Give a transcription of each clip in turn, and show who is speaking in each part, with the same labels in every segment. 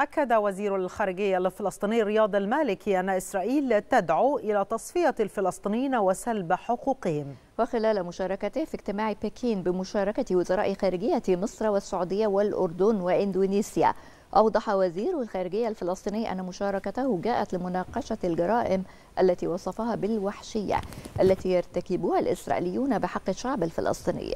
Speaker 1: أكد وزير الخارجية الفلسطيني رياض المالكي أن إسرائيل تدعو إلى تصفية الفلسطينيين وسلب حقوقهم وخلال مشاركته في اجتماع بكين بمشاركة وزراء خارجية مصر والسعودية والأردن وإندونيسيا أوضح وزير الخارجية الفلسطيني أن مشاركته جاءت لمناقشة الجرائم التي وصفها بالوحشية التي يرتكبها الإسرائيليون بحق الشعب الفلسطيني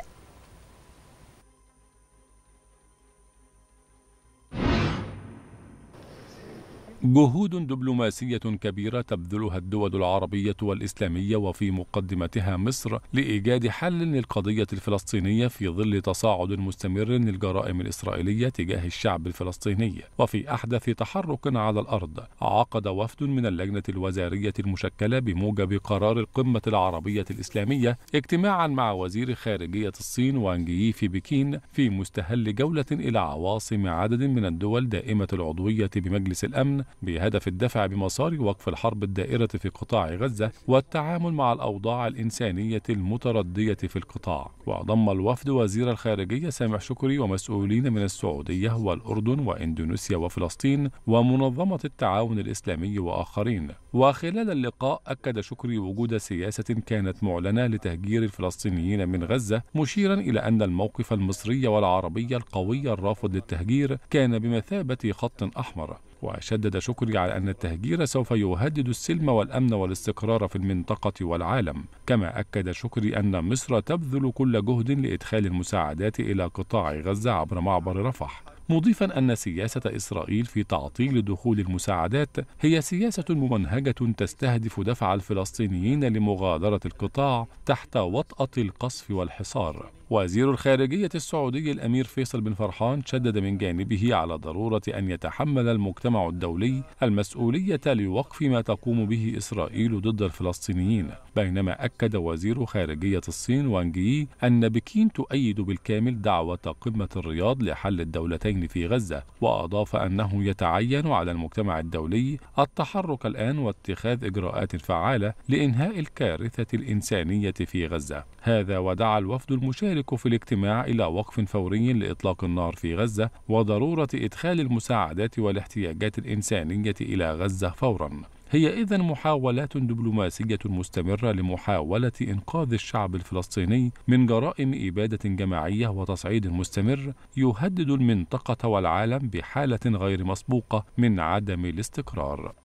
Speaker 2: جهود دبلوماسية كبيرة تبذلها الدول العربية والإسلامية وفي مقدمتها مصر لإيجاد حل للقضية الفلسطينية في ظل تصاعد مستمر للجرائم الإسرائيلية تجاه الشعب الفلسطيني وفي أحدث تحرك على الأرض عقد وفد من اللجنة الوزارية المشكلة بموجب قرار القمة العربية الإسلامية اجتماعا مع وزير خارجية الصين وانجيي في بكين في مستهل جولة إلى عواصم عدد من الدول دائمة العضوية بمجلس الأمن بهدف الدفع بمسار وقف الحرب الدائرة في قطاع غزة والتعامل مع الأوضاع الإنسانية المتردية في القطاع وضم الوفد وزير الخارجية سامح شكري ومسؤولين من السعودية والأردن وإندونيسيا وفلسطين ومنظمة التعاون الإسلامي وآخرين وخلال اللقاء أكد شكري وجود سياسة كانت معلنة لتهجير الفلسطينيين من غزة مشيرا إلى أن الموقف المصري والعربي القوي الرافض للتهجير كان بمثابة خط أحمر وشدد شكري على أن التهجير سوف يهدد السلم والأمن والاستقرار في المنطقة والعالم كما أكد شكري أن مصر تبذل كل جهد لإدخال المساعدات إلى قطاع غزة عبر معبر رفح مضيفا أن سياسة إسرائيل في تعطيل دخول المساعدات هي سياسة ممنهجة تستهدف دفع الفلسطينيين لمغادرة القطاع تحت وطأة القصف والحصار وزير الخارجية السعودي الأمير فيصل بن فرحان شدد من جانبه على ضرورة أن يتحمل المجتمع الدولي المسؤولية لوقف ما تقوم به إسرائيل ضد الفلسطينيين بينما أكد وزير خارجية الصين وانجي أن بكين تؤيد بالكامل دعوة قمة الرياض لحل الدولتين في غزة وأضاف أنه يتعين على المجتمع الدولي التحرك الآن واتخاذ إجراءات فعالة لإنهاء الكارثة الإنسانية في غزة هذا ودعا الوفد المشارك يشارك في الاجتماع إلى وقف فوري لإطلاق النار في غزة وضرورة إدخال المساعدات والاحتياجات الإنسانية إلى غزة فورا هي إذا محاولات دبلوماسية مستمرة لمحاولة إنقاذ الشعب الفلسطيني من جرائم إبادة جماعية وتصعيد مستمر يهدد المنطقة والعالم بحالة غير مسبوقة من عدم الاستقرار